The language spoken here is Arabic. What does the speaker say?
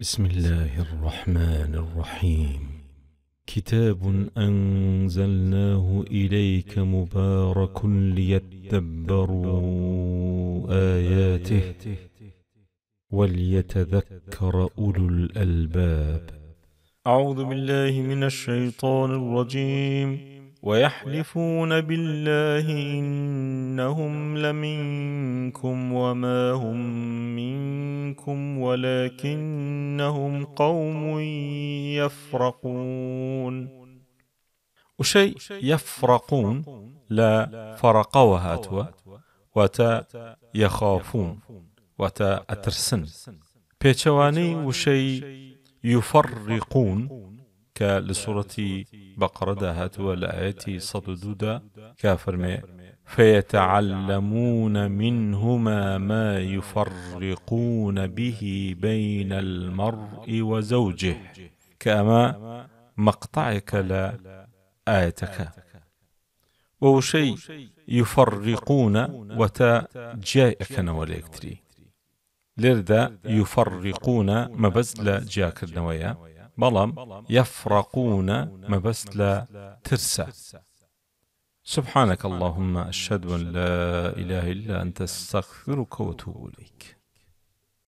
بسم الله الرحمن الرحيم كتاب أنزلناه إليك مبارك ليتدبروا آياته وليتذكر أولو الألباب أعوذ بالله من الشيطان الرجيم ويحلفون بالله إنهم لمنكم وما هم من منكم ولكنهم قوم يفرقون وشيء يفرقون لا فرق وهاتوا وتا يخافون وتا أترسن بيتشواني وشيء يفرقون كالسورة بقرة هاتوا لآياتي صددودا كافر فيتعلمون منهما ما يفرقون به بين المرء وزوجه كما مقطعك لا آيتك ووشي يفرقون وتا جائك نواليكتري لردا يفرقون ما مبزل جاك النوايا بلام يفرقون ما مبزل ترسى سبحانك اللهم أشهد أن لا إله إلا أنت أستغفرك وأتوب إليك